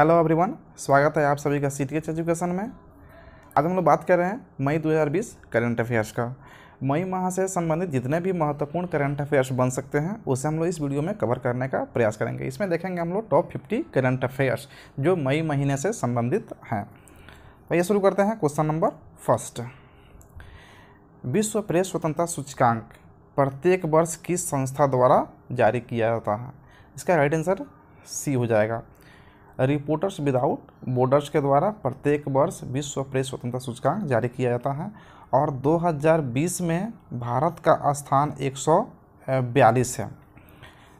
hello everyone स्वागत है आप सभी का सी टी एच एजुकेशन में आज हम लोग बात कर रहे हैं मई 2020 करंट अफेयर्स का मई माह से संबंधित जितने भी महत्वपूर्ण करंट अफेयर्स बन सकते हैं उसे हम लोग इस वीडियो में कवर करने का प्रयास करेंगे इसमें देखेंगे हम लोग टॉप फिफ्टी करंट अफेयर्स जो मई महीने से संबंधित हैं तो ये शुरू करते हैं क्वेश्चन नंबर फर्स्ट विश्व प्रेस स्वतंत्रता सूचकांक प्रत्येक वर्ष किस संस्था द्वारा जारी किया जाता है इसका राइट आंसर सी हो जाएगा रिपोर्टर्स विदाउट बॉर्डर्स के द्वारा प्रत्येक वर्ष विश्व प्रेस स्वतंत्रता सूचकांक जारी किया जाता है और 2020 में भारत का स्थान एक है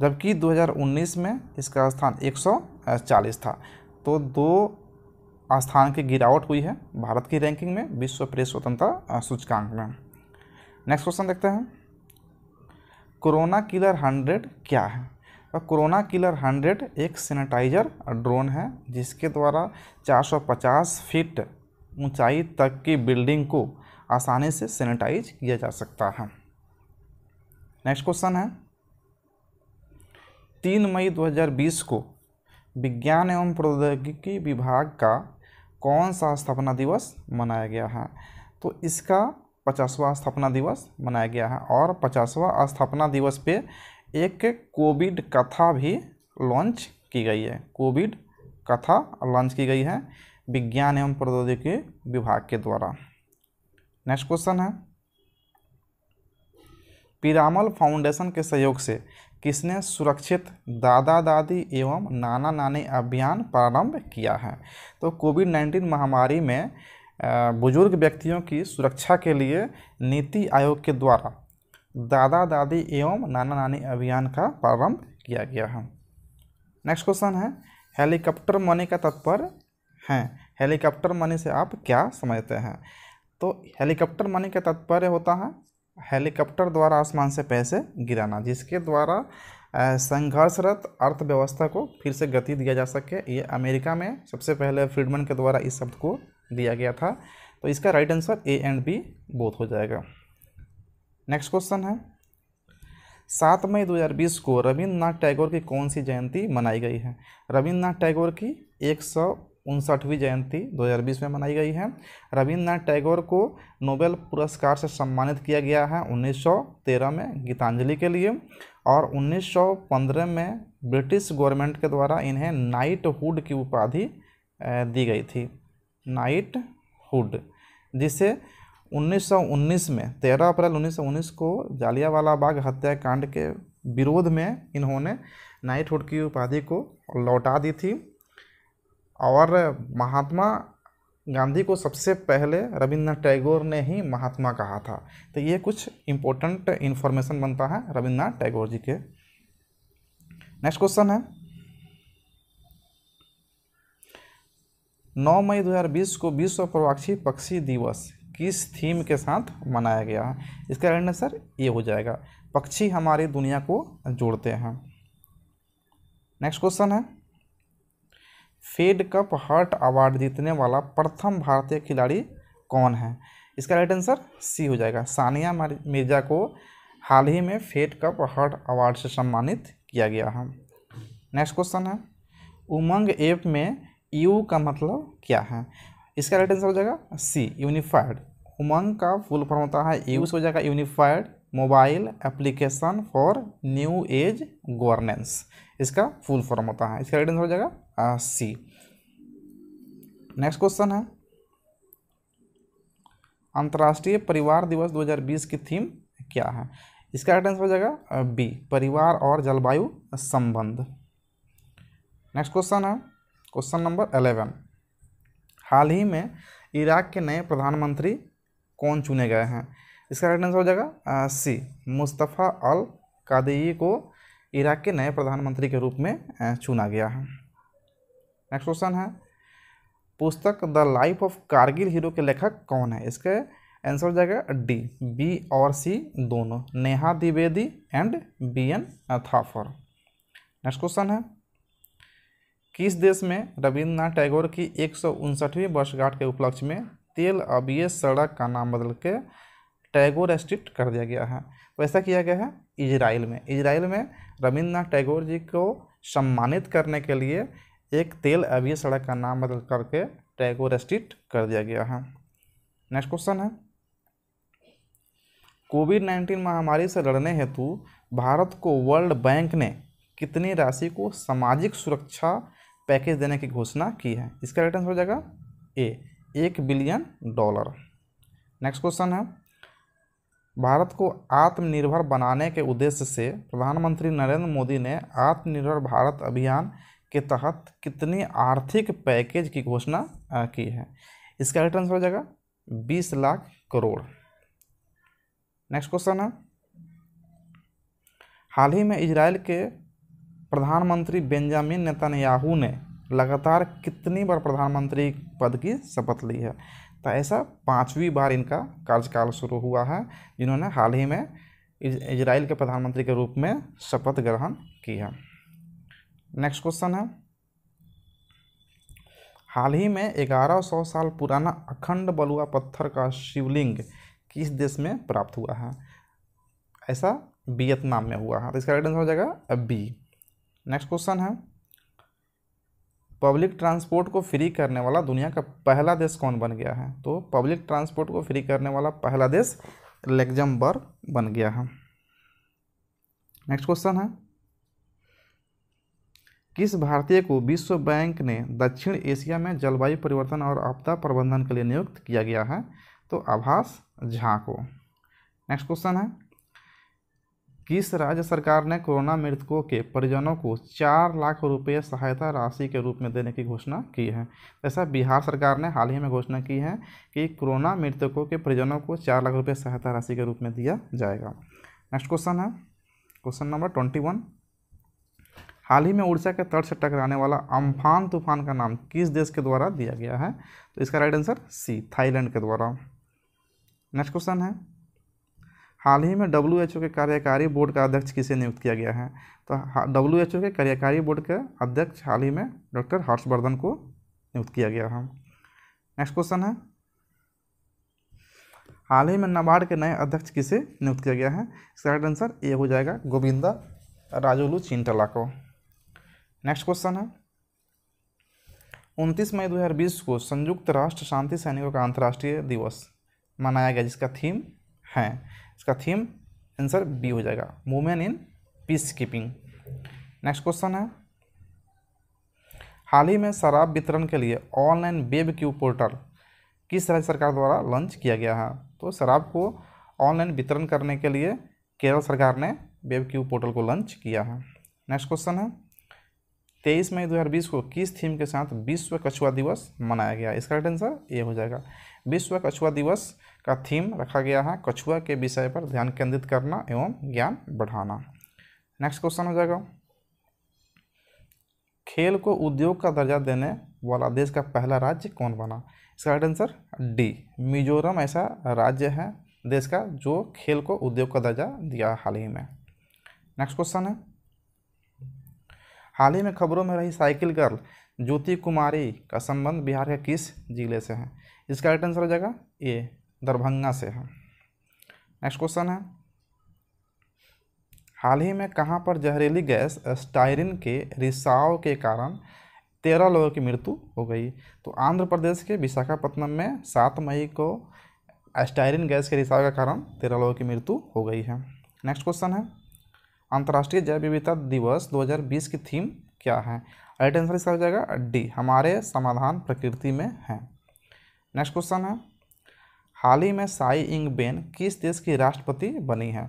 जबकि 2019 में इसका स्थान 140 था तो दो स्थान की गिरावट हुई है भारत की रैंकिंग में विश्व प्रेस स्वतंत्रता सूचकांक में नेक्स्ट क्वेश्चन देखते हैं कोरोना किलर हंड्रेड क्या है और कोरोना किलर हंड्रेड एक सैनिटाइजर ड्रोन है जिसके द्वारा 450 फीट ऊंचाई तक की बिल्डिंग को आसानी से सैनिटाइज किया जा सकता है नेक्स्ट क्वेश्चन है तीन मई 2020 को विज्ञान एवं प्रौद्योगिकी विभाग का कौन सा स्थापना दिवस मनाया गया है तो इसका पचासवा स्थापना दिवस मनाया गया है और पचासवा स्थापना दिवस पे एक कोविड कथा भी लॉन्च की गई है कोविड कथा लॉन्च की गई है विज्ञान एवं प्रौद्योगिकी विभाग के द्वारा नेक्स्ट क्वेश्चन है पिरामल फाउंडेशन के सहयोग से किसने सुरक्षित दादा दादी एवं नाना नानी अभियान प्रारंभ किया है तो कोविड नाइन्टीन महामारी में बुजुर्ग व्यक्तियों की सुरक्षा के लिए नीति आयोग के द्वारा दादा दादी एवं नाना नानी अभियान का प्रारंभ किया गया है नेक्स्ट क्वेश्चन है हेलीकॉप्टर मनी का तत्पर है हेलीकॉप्टर मनी से आप क्या समझते हैं तो हेलीकॉप्टर मनी का तात्पर्य होता है हेलीकॉप्टर द्वारा आसमान से पैसे गिराना जिसके द्वारा संघर्षरत अर्थव्यवस्था को फिर से गति दिया जा सके ये अमेरिका में सबसे पहले फ्रीडमन के द्वारा इस शब्द को दिया गया था तो इसका right answer A and B both हो जाएगा नेक्स्ट क्वेश्चन है सात मई 2020 को रविन्द्रनाथ टैगोर की कौन सी जयंती मनाई गई है रविन्द्रनाथ टैगोर की एक सौ उनसठवीं जयंती 2020 में मनाई गई है रविन्द्रनाथ टैगोर को नोबेल पुरस्कार से सम्मानित किया गया है 1913 में गीतांजलि के लिए और 1915 में ब्रिटिश गवर्नमेंट के द्वारा इन्हें नाइट हुड की उपाधि दी गई थी नाइट हुड जिसे 1919 में 13 अप्रैल 1919 को जालियावाला बाग हत्याकांड के विरोध में इन्होंने नाइटहुड की उपाधि को लौटा दी थी और महात्मा गांधी को सबसे पहले रविन्द्रनाथ टैगोर ने ही महात्मा कहा था तो ये कुछ इम्पोर्टेंट इन्फॉर्मेशन बनता है रविंद्रनाथ टैगोर जी के नेक्स्ट क्वेश्चन है 9 मई 2020 को विश्व प्रवाक्षी पक्षी दिवस किस थीम के साथ मनाया गया है इसका राइट आंसर ए हो जाएगा पक्षी हमारी दुनिया को जोड़ते हैं नेक्स्ट क्वेश्चन है फेड कप हर्ट अवार्ड जीतने वाला प्रथम भारतीय खिलाड़ी कौन है इसका राइट आंसर सी हो जाएगा सानिया मिर्जा को हाल ही में फेड कप हर्ट अवार्ड से सम्मानित किया गया है नेक्स्ट क्वेश्चन है उमंग ऐप में यू का मतलब क्या है इसका राइट आंसर हो जाएगा सी यूनिफाइड उमंग का फुल फॉर्म होता है यूज हो जाएगा unified mobile application for new age governance इसका फुल फॉर्म होता है इसका राइट आंसर हो जाएगा सी नेक्स्ट क्वेश्चन है अंतर्राष्ट्रीय परिवार दिवस 2020 की थीम क्या है इसका राइट आंसर हो जाएगा बी परिवार और जलवायु संबंध नेक्स्ट क्वेश्चन है क्वेश्चन नंबर अलेवन हाल ही में इराक के नए प्रधानमंत्री कौन चुने गए हैं इसका राइट आंसर हो जाएगा सी मुस्तफ़ा अल कादेई को इराक के नए प्रधानमंत्री के रूप में चुना गया है नेक्स्ट क्वेश्चन है पुस्तक the life of Kargil hero के लेखक कौन है इसके आंसर हो जाएगा डी बी और सी दोनों Neha Dwivedi and B N Thapar next question है किस देश में रविन्द्रनाथ टैगोर की एक सौ उनसठवीं वर्षगांठ के उपलक्ष्य में तेल अबीय सड़क का नाम बदल के टैगोर स्ट्रीट कर दिया गया है वैसा तो किया गया है इजराइल में इजराइल में रविन्द्रनाथ टैगोर जी को सम्मानित करने के लिए एक तेल अबीय सड़क का नाम बदल करके टैगोर स्ट्रीट कर दिया गया है नेक्स्ट क्वेश्चन है कोविड नाइन्टीन महामारी से लड़ने हेतु भारत को वर्ल्ड बैंक ने कितनी राशि को सामाजिक सुरक्षा पैकेज देने की घोषणा की है इसका राइट आंसर हो जाएगा ए एक बिलियन डॉलर नेक्स्ट क्वेश्चन है भारत को आत्मनिर्भर बनाने के उद्देश्य से प्रधानमंत्री नरेंद्र मोदी ने आत्मनिर्भर भारत अभियान के तहत कितनी आर्थिक पैकेज की घोषणा की है इसका राइट आंसर हो जाएगा बीस लाख करोड़ नेक्स्ट क्वेश्चन है हाल ही में इजराइल के प्रधानमंत्री बेंजामिन नेतन्याहू ने लगातार कितनी बार प्रधानमंत्री पद की शपथ ली है तो ऐसा पाँचवीं बार इनका कार्यकाल शुरू हुआ है जिन्होंने हाल ही में इजराइल के प्रधानमंत्री के रूप में शपथ ग्रहण की है नेक्स्ट क्वेश्चन है हाल ही में 1100 साल पुराना अखंड बलुआ पत्थर का शिवलिंग किस देश में प्राप्त हुआ है ऐसा वियतनाम में हुआ है तो इसका राइट आंसर हो जाएगा बी नेक्स्ट क्वेश्चन है पब्लिक ट्रांसपोर्ट को फ्री करने वाला दुनिया का पहला देश कौन बन गया है तो पब्लिक ट्रांसपोर्ट को फ्री करने वाला पहला देश लेग्जमबर्ग बन गया है नेक्स्ट क्वेश्चन है किस भारतीय को विश्व बैंक ने दक्षिण एशिया में जलवायु परिवर्तन और आपदा प्रबंधन के लिए नियुक्त किया गया है तो आभास झा को नेक्स्ट क्वेश्चन है किस राज्य सरकार ने कोरोना मृतकों के परिजनों को चार लाख रुपये सहायता राशि के रूप में देने की घोषणा की है जैसा बिहार सरकार ने हाल ही में घोषणा की है कि कोरोना मृतकों के परिजनों को चार लाख रुपये सहायता राशि के रूप में दिया जाएगा नेक्स्ट क्वेश्चन है क्वेश्चन नंबर ट्वेंटी वन हाल ही में उड़ीसा के तट से टकराने वाला अम्फान तूफान का नाम किस देश के द्वारा दिया गया है तो इसका राइट आंसर सी थाईलैंड के द्वारा नेक्स्ट क्वेश्चन है हाल ही में डब्ल्यू के कार्यकारी बोर्ड का अध्यक्ष किसे नियुक्त किया गया है तो डब्ल्यू के कार्यकारी बोर्ड के अध्यक्ष हाल ही में डॉक्टर हर्षवर्धन को नियुक्त किया गया है नेक्स्ट क्वेश्चन है हाल ही में नाबार्ड के नए अध्यक्ष किसे नियुक्त किया गया है इसका राइट आंसर ये हो जाएगा गोविंदा राजोलू चिंटला को नेक्स्ट क्वेश्चन है उनतीस मई 2020 को संयुक्त राष्ट्र शांति सैनिकों का अंतर्राष्ट्रीय दिवस मनाया गया जिसका थीम है इसका थीम आंसर बी हो जाएगा women in peace keeping next question है हाल ही में शराब वितरण के लिए ऑनलाइन वेब क्यू पोर्टल किस राज्य सरकार द्वारा लॉन्च किया गया है तो शराब को ऑनलाइन वितरण करने के लिए केरल सरकार ने वेब क्यू पोर्टल को लॉन्च किया है नेक्स्ट क्वेश्चन है तेईस मई 2020 को किस थीम के साथ विश्व कछुआ दिवस मनाया गया इसका राइट आंसर ये हो जाएगा विश्व कछुआ दिवस का थीम रखा गया है कछुआ के विषय पर ध्यान केंद्रित करना एवं ज्ञान बढ़ाना नेक्स्ट क्वेश्चन हो जाएगा खेल को उद्योग का दर्जा देने वाला देश का पहला राज्य कौन बना इसका राइट आंसर डी मिजोरम ऐसा राज्य है देश का जो खेल को उद्योग का दर्जा दिया हाल ही में नेक्स्ट क्वेश्चन है हाल ही में खबरों में रही साइकिल गर्ल ज्योति कुमारी का संबंध बिहार के किस जिले से है इसका राइट आंसर हो जाएगा ए दरभंगा से है नेक्स्ट क्वेश्चन है हाल ही में कहाँ पर जहरीली गैस स्टाइरिन के रिसाव के कारण तेरह लोगों की मृत्यु हो गई तो आंध्र प्रदेश के विशाखापट्टनम में सात मई को स्टाइरिन गैस के रिसाव के कारण तेरह लोगों की मृत्यु हो गई है नेक्स्ट क्वेश्चन है अंतर्राष्ट्रीय जैव विविधता दिवस 2020 की थीम क्या है राइट आंसर इसका हो जाएगा डी हमारे समाधान प्रकृति में है नेक्स्ट क्वेश्चन है हाल ही में साई इंग बेन किस देश की राष्ट्रपति बनी है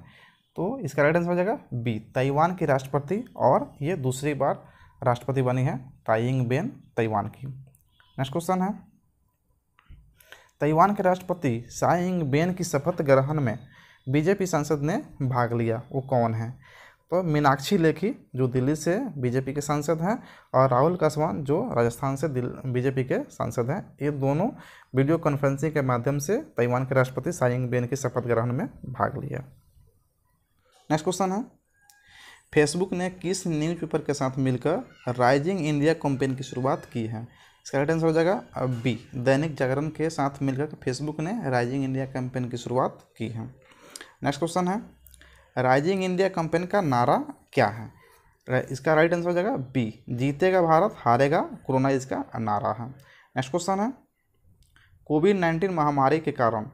तो इसका राइट आंसर हो जाएगा बी ताइवान की राष्ट्रपति और ये दूसरी बार राष्ट्रपति बनी है ताइंग बेन ताइवान की नेक्स्ट क्वेश्चन है ताइवान के राष्ट्रपति साइंग बेन की शपथ ग्रहण में बीजेपी सांसद ने भाग लिया वो कौन है तो मीनाक्षी लेखी जो दिल्ली से बीजेपी के सांसद हैं और राहुल कासवान जो राजस्थान से बीजेपी के सांसद हैं ये दोनों वीडियो कॉन्फ्रेंसिंग के माध्यम से ताइवान के राष्ट्रपति साइंग बेन के शपथ ग्रहण में भाग लिया नेक्स्ट क्वेश्चन है फेसबुक ने किस न्यूज पेपर के साथ मिलकर राइजिंग इंडिया कंपेन की शुरुआत की है इसका राइट आंसर हो जाएगा बी दैनिक जागरण के साथ मिलकर फेसबुक ने राइजिंग इंडिया कैंपेन की शुरुआत की है नेक्स्ट क्वेश्चन है राइजिंग इंडिया कंपनी का नारा क्या है इसका राइट आंसर हो जाएगा बी जीतेगा भारत हारेगा कोरोना इसका नारा है नेक्स्ट क्वेश्चन है कोविड नाइन्टीन महामारी के कारण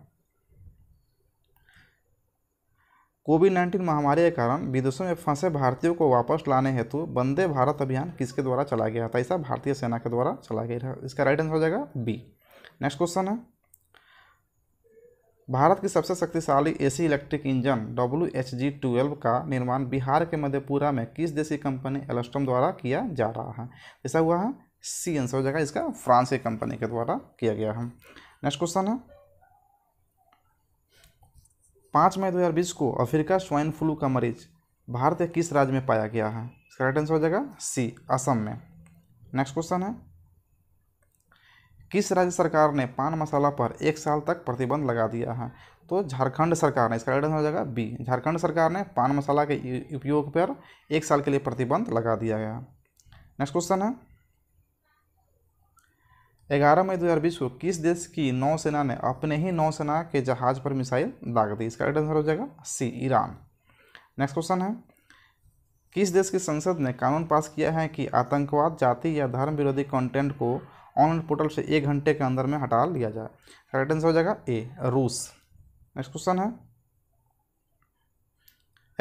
कोविड नाइन्टीन महामारी के कारण विदेशों में फंसे भारतीयों को वापस लाने हेतु वंदे भारत अभियान किसके द्वारा चलाया गया था ऐसा भारतीय सेना के द्वारा चलाया गया था इसका राइट आंसर हो जाएगा बी नेक्स्ट क्वेश्चन है भारत की सबसे शक्तिशाली AC electric engine W H G twelve का निर्माण बिहार के मधेपुरा में किस देशी कंपनी एलस्टम द्वारा किया जा रहा है ऐसा हुआ है सी आंसर हो जाएगा इसका फ्रांस की कंपनी के द्वारा किया गया है नेक्स्ट क्वेश्चन है पाँच मई 2020 को अफ्रीका स्वाइन फ्लू का मरीज भारत के किस राज्य में पाया गया है इसका राइट आंसर हो जाएगा सी असम में नेक्स्ट क्वेश्चन है किस राज्य सरकार ने पान मसाला पर एक साल तक प्रतिबंध लगा दिया है तो झारखंड सरकार ने इसका राइट हो जाएगा बी झारखंड सरकार ने पान मसाला के उपयोग पर एक साल के लिए प्रतिबंध लगा दिया गया नेक्स्ट क्वेश्चन है ग्यारह मई 2020 को किस देश की नौसेना ने अपने ही नौसेना के जहाज पर मिसाइल दाग दी इसका राइट आंसर हो जाएगा सी ईरान नेक्स्ट क्वेश्चन है किस देश की संसद ने कानून पास किया है कि आतंकवाद जाति या धर्म विरोधी कंटेंट को ऑनलाइन पोर्टल से एक घंटे के अंदर में हटा लिया जाए करेक्ट आंसर हो जाएगा ए रूस नेक्स्ट क्वेश्चन है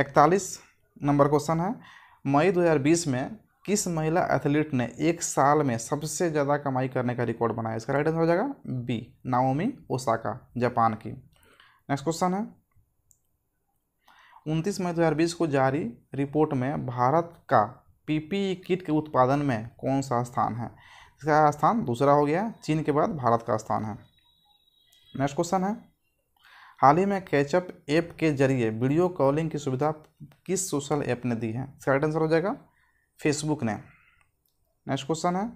इकतालीस नंबर क्वेश्चन है मई 2020 में किस महिला एथलीट ने एक साल में सबसे ज़्यादा कमाई करने का रिकॉर्ड बनाया इसका राइट आंसर हो जाएगा बी नाओमी ओसाका जापान की नेक्स्ट क्वेश्चन है उनतीस मई 2020 को जारी रिपोर्ट में भारत का पीपीई किट के उत्पादन में कौन सा स्थान है इसका स्थान दूसरा हो गया चीन के बाद भारत का स्थान है नेक्स्ट क्वेश्चन है हाल ही में कैचअप ऐप के जरिए वीडियो कॉलिंग की सुविधा किस सोशल ऐप ने दी है इसका राइट आंसर हो जाएगा फेसबुक ने नेक्स्ट क्वेश्चन है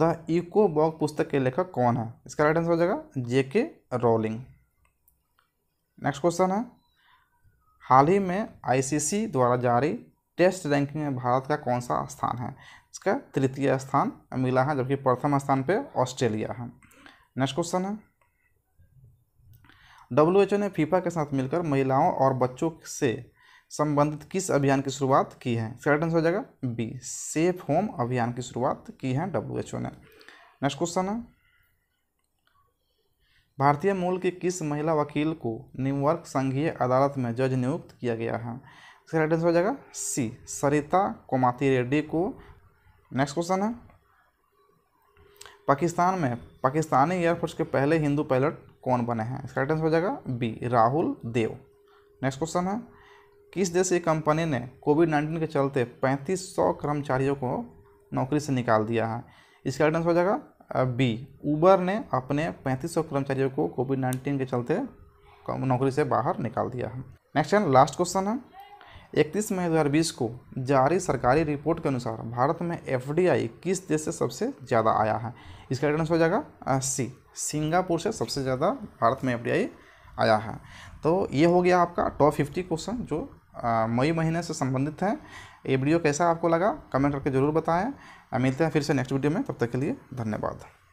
द इको बॉग पुस्तक के लेखक कौन है इसका राइट आंसर हो जाएगा जे के रोलिंग नेक्स्ट क्वेश्चन है हाल ही में आईसीसी द्वारा जारी टेस्ट रैंकिंग में भारत का कौन सा स्थान है इसका तृतीय स्थान मिला है जबकि प्रथम स्थान पे ऑस्ट्रेलिया है नेक्स्ट क्वेश्चन है डब्ल्यू एच ओ ने फीफा के साथ मिलकर महिलाओं और बच्चों से संबंधित किस अभियान की शुरुआत की है इसका आंसर हो जाएगा बी सेफ होम अभियान की शुरुआत की है डब्ल्यू एच ओ ने नेक्स्ट क्वेश्चन है भारतीय मूल की किस महिला वकील को न्यूयॉर्क संघीय अदालत में जज नियुक्त किया गया है इसका राइट आंसर हो जाएगा सी सरिता कोमाती रेड्डी को नेक्स्ट क्वेश्चन है पाकिस्तान में पाकिस्तानी एयरफोर्स के पहले हिंदू पायलट कौन बने हैं इसका राइट आंसर हो जाएगा B Rahul Dev next question है किस देश की कंपनी ने कोविड नाइन्टीन के चलते पैंतीस सौ कर्मचारियों को नौकरी से निकाल दिया है इसका राइट आंसर हो जाएगा बी ऊबर ने अपने पैंतीस सौ कर्मचारियों को कोविड नाइन्टीन के चलते नौकरी से बाहर निकाल दिया है नेक्स्ट है लास्ट क्वेश्चन है इकतीस मई 2020 को जारी सरकारी रिपोर्ट के अनुसार भारत में एफ किस देश से सबसे ज़्यादा आया है इसका रेट आंसर हो जाएगा सी सिंगापुर से सबसे ज़्यादा भारत में एफ आया है तो ये हो गया आपका टॉप फिफ्टी क्वेश्चन जो मई महीने से संबंधित है ये वीडियो कैसा आपको लगा कमेंट करके ज़रूर बताएं मिलते हैं फिर से नेक्स्ट वीडियो में तब तक के लिए धन्यवाद